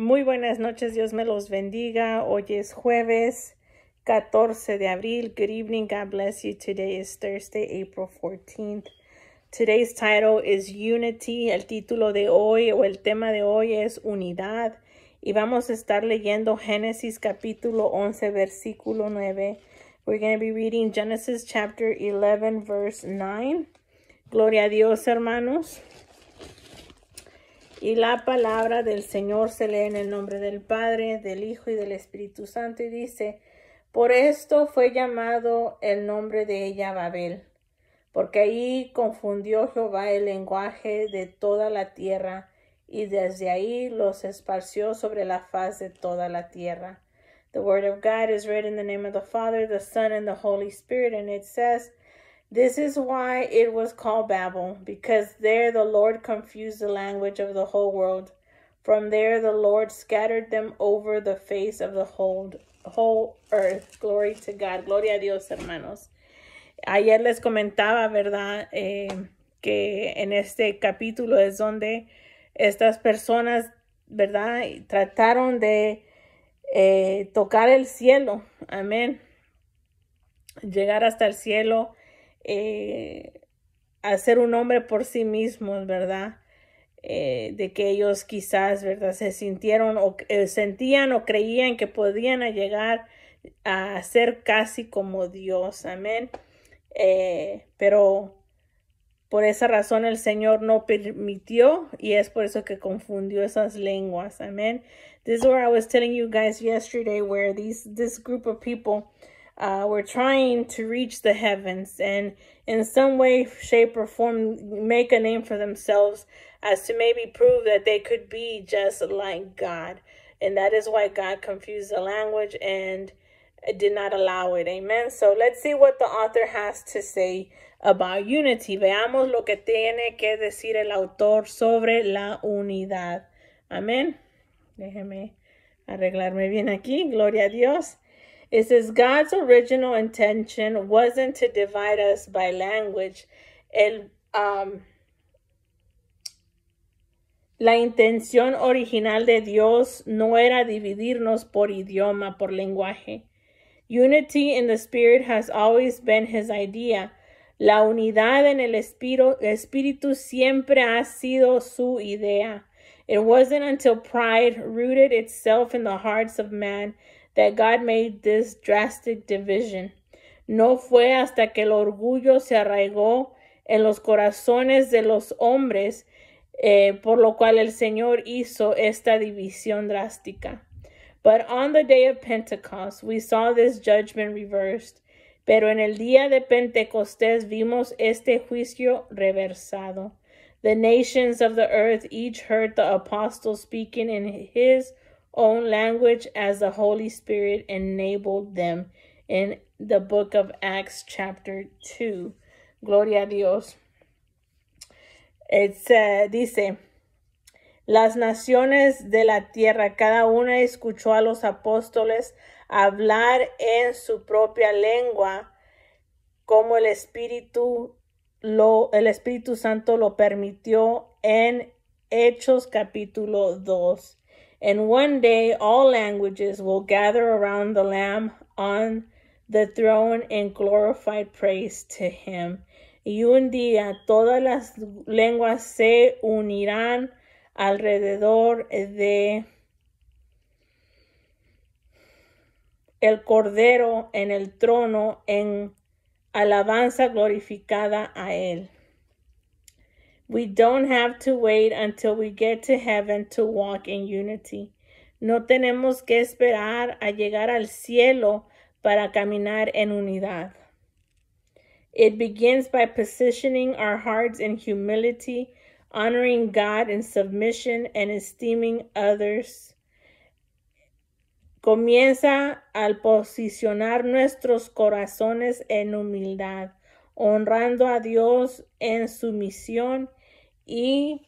Muy buenas noches, Dios me los bendiga. Hoy es jueves 14 de abril. Good evening, God bless you. Today is Thursday, April 14th. Today's title is Unity. El título de hoy o el tema de hoy es Unidad. Y vamos a estar leyendo Génesis capítulo 11, versículo 9. We're going to be reading Genesis chapter 11, verse 9. Gloria a Dios, hermanos. Y la palabra del Señor se lee en el nombre del Padre, del Hijo y del Espíritu Santo y dice, por esto fue llamado el nombre de ella Babel, porque ahí confundió Jehová el lenguaje de toda la tierra, y desde ahí los esparció sobre la faz de toda la tierra. The word of God is read in the name of the Father, the Son, and the Holy Spirit, and it says, This is why it was called Babel, because there the Lord confused the language of the whole world. From there the Lord scattered them over the face of the whole, whole earth. Glory to God. Gloria a Dios, hermanos. Ayer les comentaba, ¿verdad? Eh, que en este capítulo es donde estas personas, ¿verdad? Trataron de eh, tocar el cielo. Amén. Llegar hasta el cielo eh, a ser un hombre por sí mismos, ¿verdad? Eh, de que ellos quizás, ¿verdad? Se sintieron o eh, sentían o creían que podían llegar a ser casi como Dios, amén. Eh, pero por esa razón el Señor no permitió y es por eso que confundió esas lenguas. amén. This is where I was telling you guys yesterday where these this group of people Uh, we're trying to reach the heavens and in some way, shape, or form make a name for themselves as to maybe prove that they could be just like God. And that is why God confused the language and did not allow it. Amen. So let's see what the author has to say about unity. Veamos lo que tiene que decir el autor sobre la unidad. Amén. Déjeme arreglarme bien aquí. Gloria a Dios. It says God's original intention wasn't to divide us by language. El, um, la intención original de Dios no era dividirnos por idioma, por lenguaje. Unity in the Spirit has always been his idea. La unidad en el espíritu, espíritu siempre ha sido su idea. It wasn't until pride rooted itself in the hearts of man that God made this drastic division. No fue hasta que el orgullo se arraigó en los corazones de los hombres, eh, por lo cual el Señor hizo esta división drástica. But on the day of Pentecost, we saw this judgment reversed. Pero en el día de Pentecostés vimos este juicio reversado. The nations of the earth each heard the apostle speaking in his own language as the Holy Spirit enabled them in the book of Acts, chapter 2. Gloria a Dios. It's, dice, las naciones de la tierra, cada una escuchó a los apóstoles hablar en su propia lengua como el Espíritu lo, el Espíritu Santo lo permitió en Hechos capítulo 2. And one day all languages will gather around the Lamb on the throne in glorified praise to him. Y un día todas las lenguas se unirán alrededor de el Cordero en el trono en alabanza glorificada a él. We don't have to wait until we get to heaven to walk in unity. No tenemos que esperar a llegar al cielo para caminar en unidad. It begins by positioning our hearts in humility, honoring God in submission, and esteeming others. Comienza al posicionar nuestros corazones en humildad, honrando a Dios en sumisión. misión y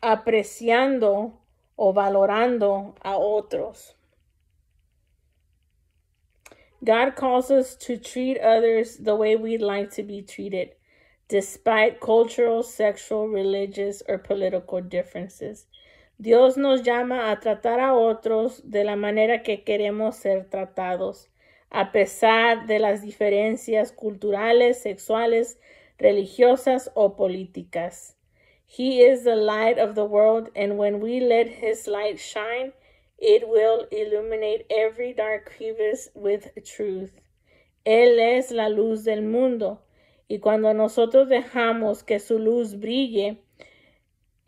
apreciando o valorando a otros. God calls us to treat others the way we'd like to be treated, despite cultural, sexual, religious, or political differences. Dios nos llama a tratar a otros de la manera que queremos ser tratados, a pesar de las diferencias culturales, sexuales, religiosas o políticas. He is the light of the world, and when we let His light shine, it will illuminate every dark with truth. Él es la luz del mundo, y cuando nosotros dejamos que su luz brille,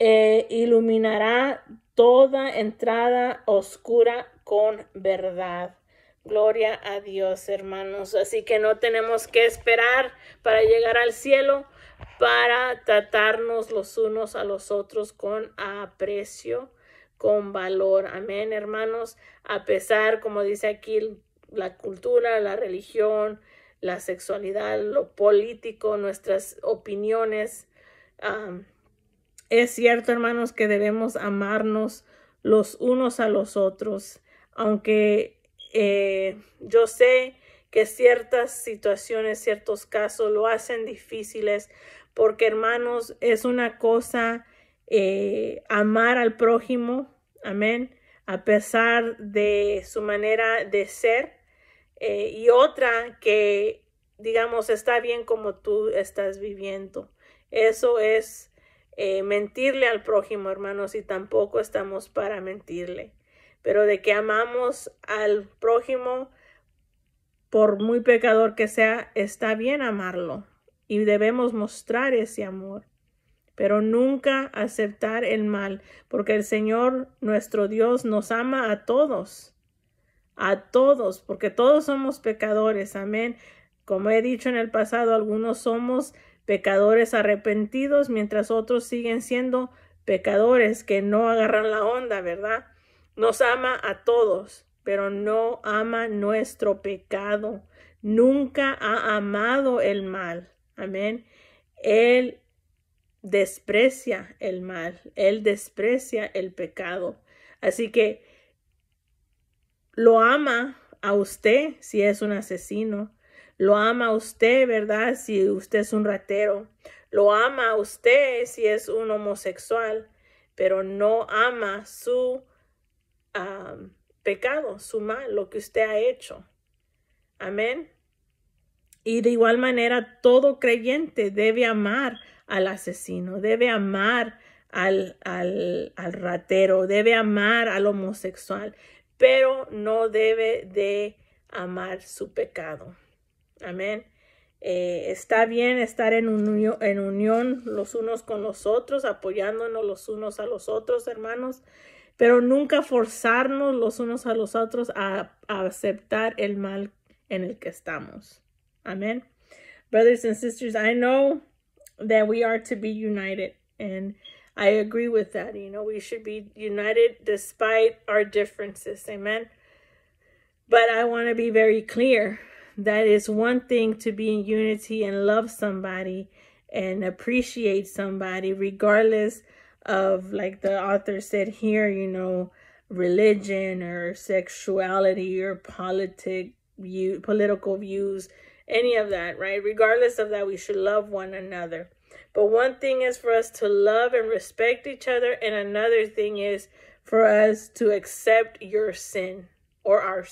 eh, iluminará toda entrada oscura con verdad. Gloria a Dios, hermanos. Así que no tenemos que esperar para llegar al cielo para tratarnos los unos a los otros con aprecio, con valor. Amén, hermanos. A pesar, como dice aquí, la cultura, la religión, la sexualidad, lo político, nuestras opiniones. es cierto, hermanos, que debemos amarnos los unos a los otros, aunque eh, yo sé que ciertas situaciones, ciertos casos lo hacen difíciles, porque hermanos, es una cosa eh, amar al prójimo, amén, a pesar de su manera de ser, eh, y otra que, digamos, está bien como tú estás viviendo. Eso es eh, mentirle al prójimo, hermanos, y tampoco estamos para mentirle. Pero de que amamos al prójimo, por muy pecador que sea, está bien amarlo y debemos mostrar ese amor, pero nunca aceptar el mal, porque el Señor nuestro Dios nos ama a todos, a todos, porque todos somos pecadores, amén. Como he dicho en el pasado, algunos somos pecadores arrepentidos, mientras otros siguen siendo pecadores que no agarran la onda, ¿verdad? Nos ama a todos pero no ama nuestro pecado. Nunca ha amado el mal. Amén. Él desprecia el mal, Él desprecia el pecado. Así que lo ama a usted si es un asesino, lo ama a usted, ¿verdad? Si usted es un ratero, lo ama a usted si es un homosexual, pero no ama su pecado, su mal, lo que usted ha hecho. Amén. Y de igual manera, todo creyente debe amar al asesino, debe amar al, al, ratero, debe amar al homosexual, pero no debe de amar su pecado. Amén. Eh, está bien estar en, en unión los unos con los otros, apoyándonos los unos a los otros, hermanos, pero nunca forzarnos los unos a los otros a, a aceptar el mal en el que estamos. Amén. Brothers and sisters, I know that we are to be united and I agree with that. You know, we should be united despite our differences. Amen. But I want to be very clear that it's one thing to be in unity and love somebody and appreciate somebody regardless of like the author said here, you know, religion or sexuality or politic view, political views, any of that, right? Regardless of that, we should love one another. But one thing is for us to love and respect each other, and another thing is for us to accept your sin or our,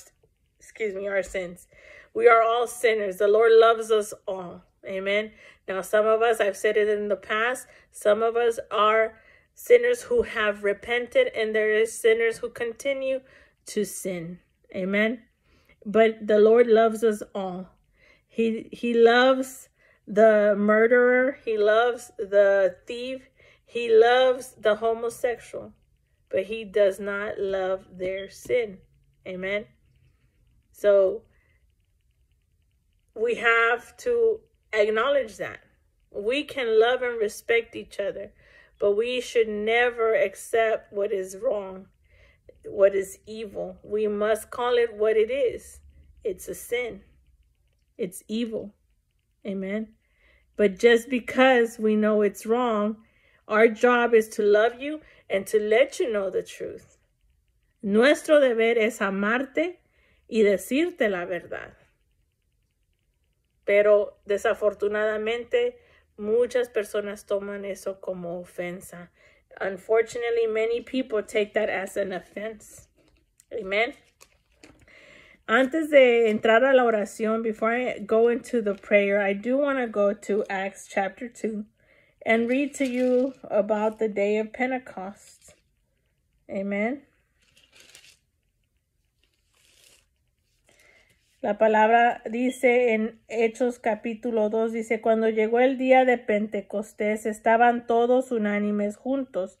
excuse me, our sins. We are all sinners. The Lord loves us all. Amen. Now, some of us, I've said it in the past, some of us are sinners who have repented, and there is sinners who continue to sin. Amen. But the Lord loves us all. He he loves the murderer, he loves the thief, he loves the homosexual, but he does not love their sin. Amen. So we have to acknowledge that. We can love and respect each other. But we should never accept what is wrong, what is evil. We must call it what it is. It's a sin. It's evil. Amen. But just because we know it's wrong, our job is to love you and to let you know the truth. Nuestro deber es amarte y decirte la verdad. Pero desafortunadamente, muchas personas toman eso como ofensa. Unfortunately, many people take that as an offense. Amen. Antes de entrar a la oración, before I go into the prayer, I do want to go to Acts chapter 2 and read to you about the day of Pentecost. Amen. La palabra dice en Hechos capítulo 2, dice, cuando llegó el día de Pentecostés estaban todos unánimes juntos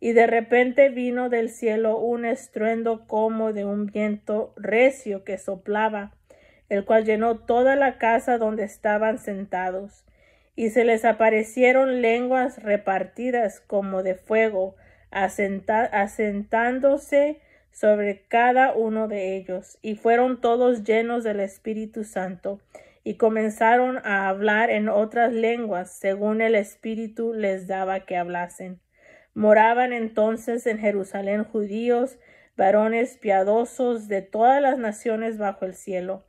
y de repente vino del cielo un estruendo como de un viento recio que soplaba, el cual llenó toda la casa donde estaban sentados. Y se les aparecieron lenguas repartidas como de fuego, asentándose sobre cada uno de ellos, y fueron todos llenos del Espíritu Santo, y comenzaron a hablar en otras lenguas, según el Espíritu les daba que hablasen. Moraban entonces en Jerusalén judíos, varones piadosos de todas las naciones bajo el cielo.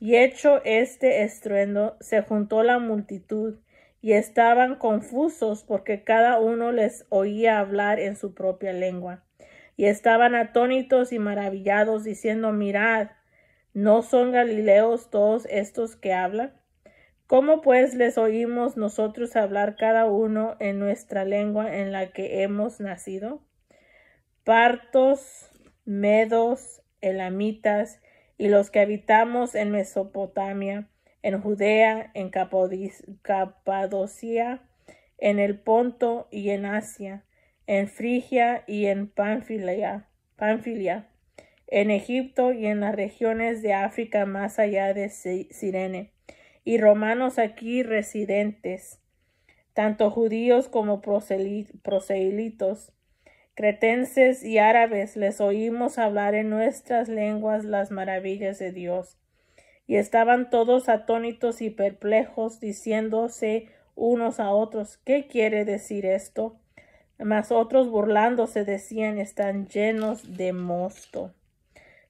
Y hecho este estruendo, se juntó la multitud, y estaban confusos porque cada uno les oía hablar en su propia lengua y estaban atónitos y maravillados, diciendo, mirad, ¿no son Galileos todos estos que hablan? ¿Cómo pues les oímos nosotros hablar cada uno en nuestra lengua en la que hemos nacido? Partos, medos, elamitas y los que habitamos en Mesopotamia, en Judea, en Capadocia, en el Ponto y en Asia, en Frigia y en Panfilia, en Egipto y en las regiones de África más allá de Sirene, y romanos aquí residentes, tanto judíos como proselitos, cretenses y árabes, les oímos hablar en nuestras lenguas las maravillas de Dios. Y estaban todos atónitos y perplejos, diciéndose unos a otros, ¿qué quiere decir esto? Mas otros burlándose decían, están llenos de mosto.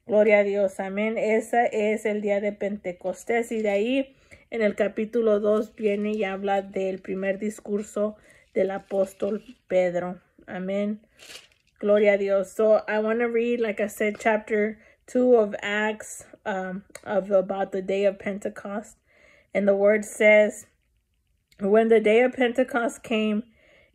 Gloria a Dios, amén. Ese es el día de Pentecostés y de ahí en el capítulo 2 viene y habla del primer discurso del apóstol Pedro. Amén. Gloria a Dios. So I want to read, like I said, chapter 2 of Acts um, of about the day of Pentecost. And the word says, When the day of Pentecost came,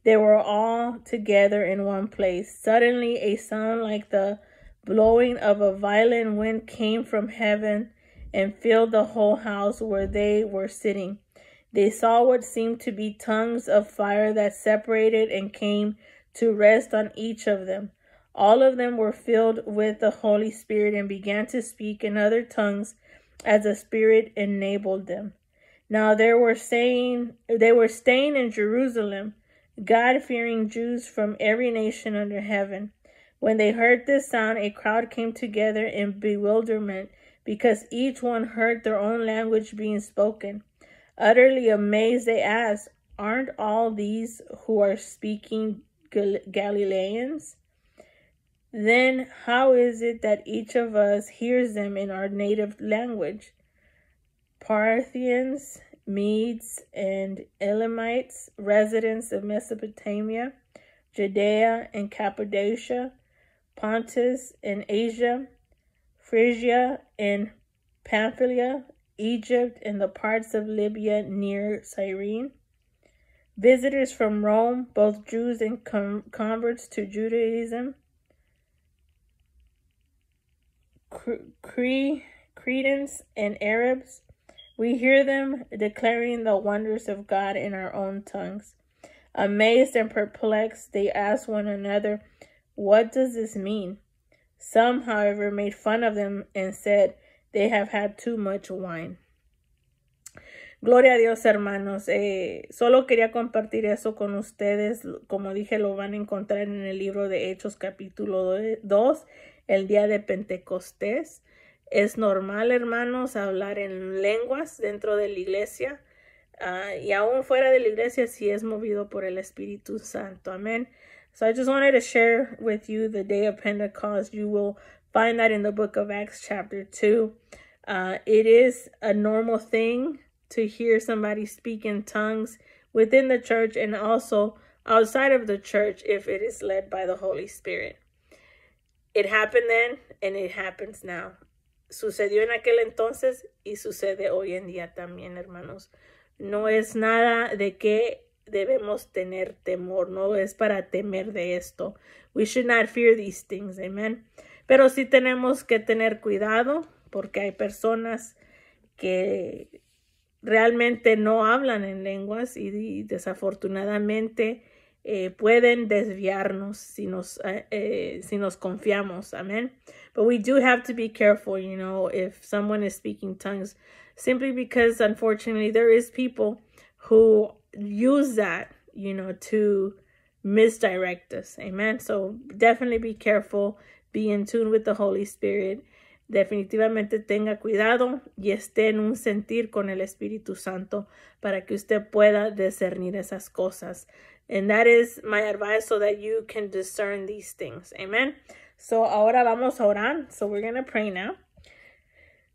They were all together in one place. Suddenly, a sound like the blowing of a violent wind came from heaven and filled the whole house where they were sitting. They saw what seemed to be tongues of fire that separated and came to rest on each of them. All of them were filled with the Holy Spirit and began to speak in other tongues as the Spirit enabled them. Now they were saying they were staying in Jerusalem God fearing Jews from every nation under heaven. When they heard this sound, a crowd came together in bewilderment because each one heard their own language being spoken. Utterly amazed, they asked, Aren't all these who are speaking Gal Galileans? Then how is it that each of us hears them in our native language? Parthians, Medes and Elamites, residents of Mesopotamia, Judea and Cappadocia, Pontus and Asia, Phrygia and Pamphylia, Egypt and the parts of Libya near Cyrene, visitors from Rome, both Jews and converts to Judaism, Cretans and Arabs, we hear them declaring the wonders of God in our own tongues. Amazed and perplexed, they ask one another, What does this mean? Some, however, made fun of them and said, They have had too much wine. Gloria a Dios, hermanos. Eh, solo quería compartir eso con ustedes. Como dije, lo van a encontrar en el libro de Hechos capítulo 2, el día de Pentecostés. Es normal, hermanos, hablar en lenguas dentro de la iglesia uh, y aún fuera de la iglesia si es movido por el Espíritu Santo. Amén. So I just wanted to share with you the day of Pentecost. You will find that in the book of Acts, chapter 2. Uh, it is a normal thing to hear somebody speak in tongues within the church and also outside of the church if it is led by the Holy Spirit. It happened then and it happens now. sucedió en aquel entonces y sucede hoy en día también, hermanos. No es nada de que debemos tener temor, no es para temer de esto. We should not fear these things, amen. Pero sí tenemos que tener cuidado porque hay personas que realmente no hablan en lenguas y, y desafortunadamente eh, pueden desviarnos si nos, eh, eh, si nos confiamos. Amen. But we do have to be careful, you know, if someone is speaking tongues, simply because unfortunately there is people who use that, you know, to misdirect us. Amen. So definitely be careful, be in tune with the Holy Spirit. Definitivamente tenga cuidado y esté en un sentir con el Espíritu Santo para que usted pueda discernir esas cosas. And that is my advice so that you can discern these things. Amen. So ahora vamos a orar. So we're going to pray now.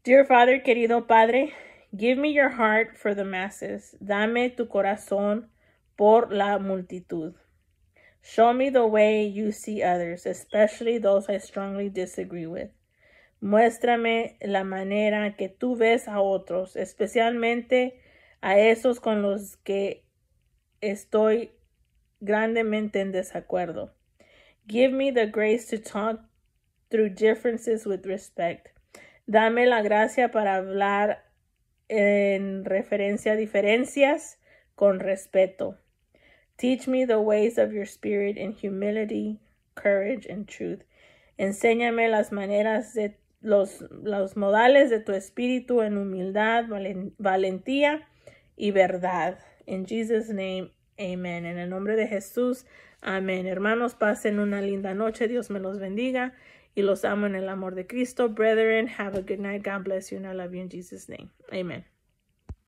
Dear Father, querido Padre, give me your heart for the masses. Dame tu corazón por la multitud. Show me the way you see others, especially those I strongly disagree with. Muéstrame la manera que tú ves a otros, especialmente a esos con los que estoy grandemente en desacuerdo. Give me the grace to talk through differences with respect. Dame la gracia para hablar en referencia a diferencias con respeto. Teach me the ways of your spirit in humility, courage, and truth. Enséñame las maneras de los, los modales de tu espíritu en humildad, valentía y verdad. In Jesus' name, Amén. En el nombre de Jesús. Amén. Hermanos, pasen una linda noche. Dios me los bendiga. Y los amo en el amor de Cristo. Brethren, have a good night. God bless you and I love you in Jesus' name. Amen.